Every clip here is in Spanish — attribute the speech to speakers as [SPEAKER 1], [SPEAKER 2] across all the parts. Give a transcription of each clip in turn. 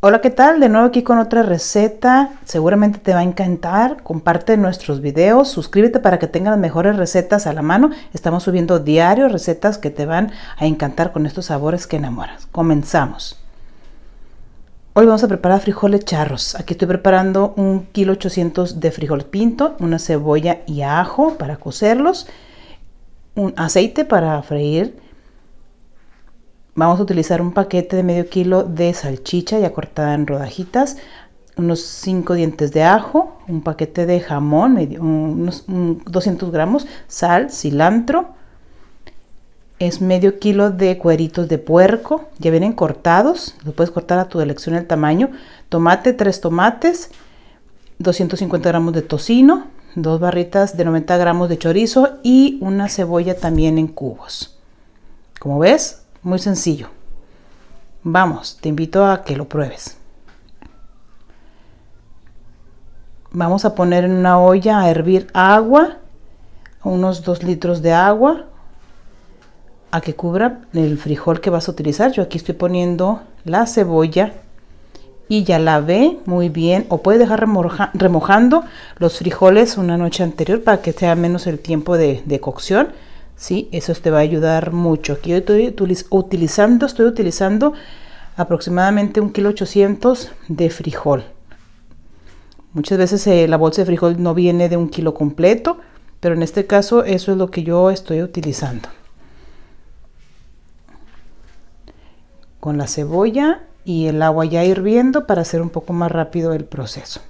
[SPEAKER 1] Hola, ¿qué tal? De nuevo aquí con otra receta. Seguramente te va a encantar. Comparte nuestros videos, suscríbete para que tengas las mejores recetas a la mano. Estamos subiendo diario recetas que te van a encantar con estos sabores que enamoras. Comenzamos. Hoy vamos a preparar frijoles charros. Aquí estoy preparando un kilo 800 de frijol pinto, una cebolla y ajo para cocerlos, un aceite para freír Vamos a utilizar un paquete de medio kilo de salchicha ya cortada en rodajitas, unos 5 dientes de ajo, un paquete de jamón, unos 200 gramos, sal, cilantro, es medio kilo de cueritos de puerco, ya vienen cortados, lo puedes cortar a tu elección el tamaño, tomate, 3 tomates, 250 gramos de tocino, dos barritas de 90 gramos de chorizo y una cebolla también en cubos. Como ves, muy sencillo. Vamos, te invito a que lo pruebes. Vamos a poner en una olla a hervir agua, unos 2 litros de agua, a que cubra el frijol que vas a utilizar. Yo aquí estoy poniendo la cebolla y ya la ve muy bien o puedes dejar remojando los frijoles una noche anterior para que sea menos el tiempo de, de cocción ¿sí? Eso te va a ayudar mucho. Aquí yo estoy utilizando, estoy utilizando aproximadamente un kilo 800 de frijol. Muchas veces eh, la bolsa de frijol no viene de un kilo completo, pero en este caso eso es lo que yo estoy utilizando. Con la cebolla y el agua ya hirviendo para hacer un poco más rápido el proceso.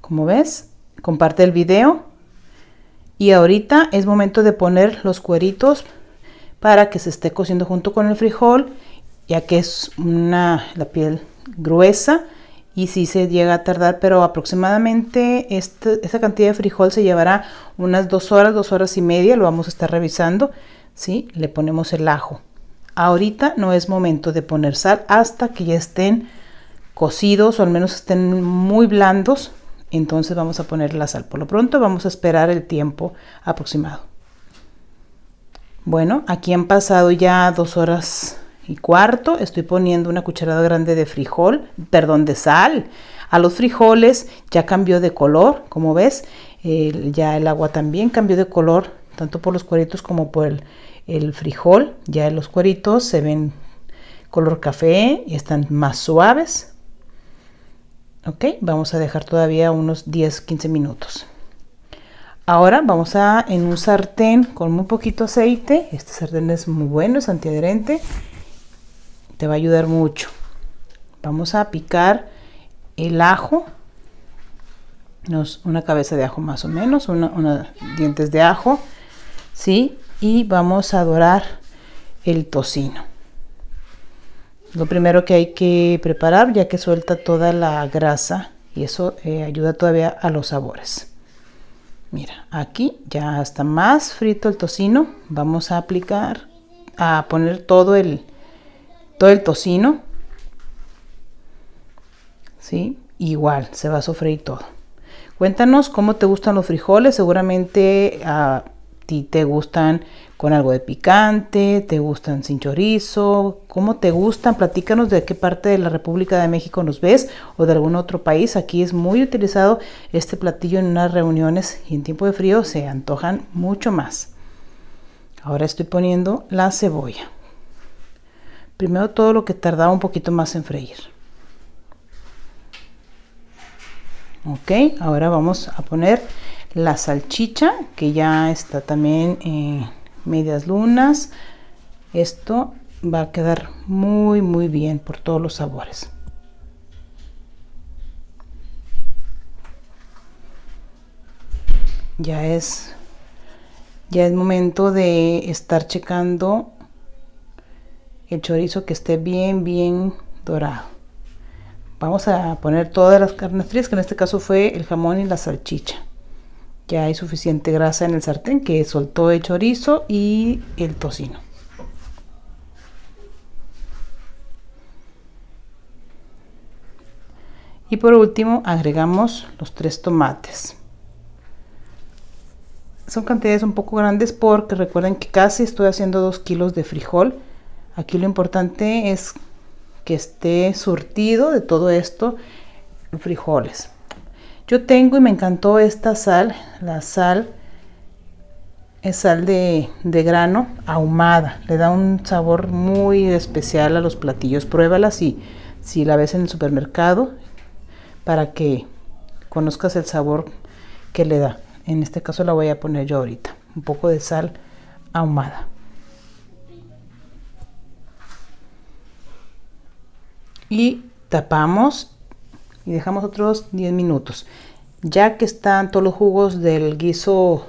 [SPEAKER 1] Como ves, comparte el video y ahorita es momento de poner los cueritos para que se esté cociendo junto con el frijol, ya que es una, la piel gruesa y si se llega a tardar, pero aproximadamente este, esta cantidad de frijol se llevará unas dos horas, dos horas y media, lo vamos a estar revisando, ¿sí? Le ponemos el ajo. Ahorita no es momento de poner sal hasta que ya estén cocidos o al menos estén muy blandos entonces vamos a poner la sal. Por lo pronto vamos a esperar el tiempo aproximado. Bueno, aquí han pasado ya dos horas y cuarto. Estoy poniendo una cucharada grande de frijol, perdón, de sal. A los frijoles ya cambió de color, como ves. ya el agua también cambió de color, tanto por los cueritos como por el, el frijol. Ya los cueritos se ven color café y están más suaves. Ok, vamos a dejar todavía unos 10-15 minutos. Ahora vamos a en un sartén con muy poquito aceite. Este sartén es muy bueno, es antiadherente. Te va a ayudar mucho. Vamos a picar el ajo. una cabeza de ajo más o menos, una, dientes de ajo. ¿sí? Y vamos a dorar el tocino. Lo primero que hay que preparar ya que suelta toda la grasa y eso eh, ayuda todavía a los sabores. Mira, aquí ya está más frito el tocino. Vamos a aplicar, a poner todo el, todo el tocino. ¿Sí? Igual, se va a sofreír todo. Cuéntanos cómo te gustan los frijoles. Seguramente ah, ti te gustan con algo de picante, te gustan sin chorizo, cómo te gustan, platícanos de qué parte de la República de México nos ves o de algún otro país. Aquí es muy utilizado este platillo en unas reuniones y en tiempo de frío se antojan mucho más. Ahora estoy poniendo la cebolla. Primero todo lo que tardaba un poquito más en freír. Ok, ahora vamos a poner la salchicha, que ya está también en medias lunas. Esto va a quedar muy, muy bien por todos los sabores. Ya es, ya es momento de estar checando el chorizo que esté bien, bien dorado. Vamos a poner todas las carnes frías, que en este caso fue el jamón y la salchicha hay suficiente grasa en el sartén que soltó el chorizo y el tocino. Y por último agregamos los tres tomates. Son cantidades un poco grandes porque recuerden que casi estoy haciendo dos kilos de frijol. Aquí lo importante es que esté surtido de todo esto frijoles. Yo tengo y me encantó esta sal, la sal es sal de, grano ahumada, le da un sabor muy especial a los platillos. Pruébala si, si la ves en el supermercado para que conozcas el sabor que le da. En este caso la voy a poner yo ahorita, un poco de sal ahumada. Y tapamos y dejamos otros 10 minutos. Ya que están todos los jugos del guiso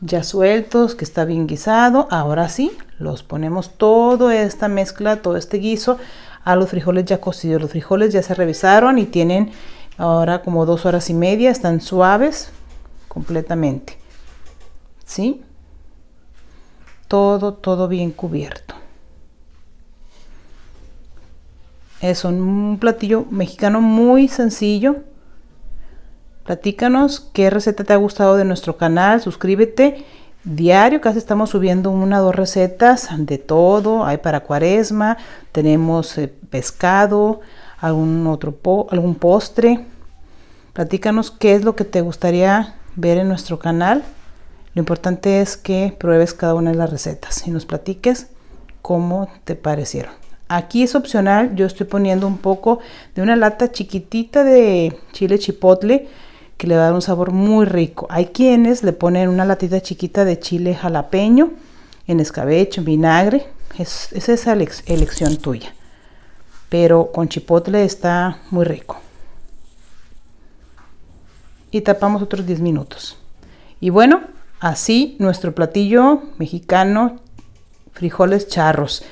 [SPEAKER 1] ya sueltos, que está bien guisado, ahora sí, los ponemos toda esta mezcla, todo este guiso a los frijoles ya cocidos. Los frijoles ya se revisaron y tienen ahora como dos horas y media, están suaves completamente. ¿Sí? Todo, todo bien cubierto. Es un platillo mexicano muy sencillo. Platícanos qué receta te ha gustado de nuestro canal. Suscríbete. Diario casi estamos subiendo una o dos recetas de todo. Hay para cuaresma, tenemos eh, pescado, algún otro algún postre. Platícanos qué es lo que te gustaría ver en nuestro canal. Lo importante es que pruebes cada una de las recetas y nos platiques cómo te parecieron. Aquí es opcional, yo estoy poniendo un poco de una lata chiquitita de chile chipotle que le va a dar un sabor muy rico. Hay quienes le ponen una latita chiquita de chile jalapeño en escabeche, en vinagre. Es, esa es elección tuya. Pero con chipotle está muy rico. Y tapamos otros 10 minutos. Y bueno, así nuestro platillo mexicano frijoles charros.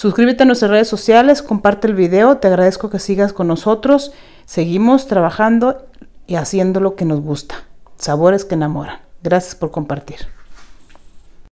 [SPEAKER 1] Suscríbete a nuestras redes sociales, comparte el video, te agradezco que sigas con nosotros. Seguimos trabajando y haciendo lo que nos gusta, sabores que enamoran. Gracias por compartir.